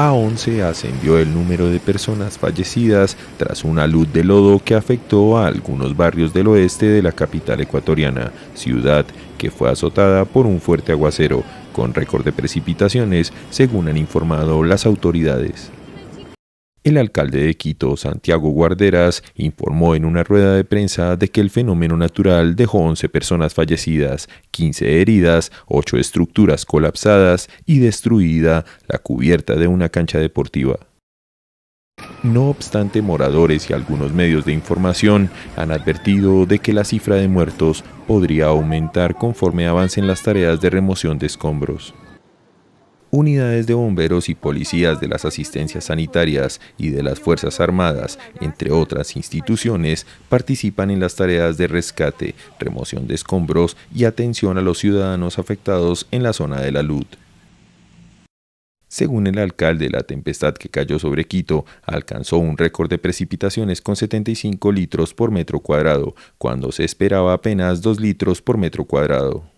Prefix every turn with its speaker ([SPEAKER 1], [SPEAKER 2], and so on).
[SPEAKER 1] A 11 ascendió el número de personas fallecidas tras una luz de lodo que afectó a algunos barrios del oeste de la capital ecuatoriana, ciudad que fue azotada por un fuerte aguacero, con récord de precipitaciones, según han informado las autoridades. El alcalde de Quito, Santiago Guarderas, informó en una rueda de prensa de que el fenómeno natural dejó 11 personas fallecidas, 15 heridas, 8 estructuras colapsadas y destruida la cubierta de una cancha deportiva. No obstante, moradores y algunos medios de información han advertido de que la cifra de muertos podría aumentar conforme avancen las tareas de remoción de escombros unidades de bomberos y policías de las asistencias sanitarias y de las Fuerzas Armadas, entre otras instituciones, participan en las tareas de rescate, remoción de escombros y atención a los ciudadanos afectados en la zona de la LUT. Según el alcalde, la tempestad que cayó sobre Quito alcanzó un récord de precipitaciones con 75 litros por metro cuadrado, cuando se esperaba apenas 2 litros por metro cuadrado.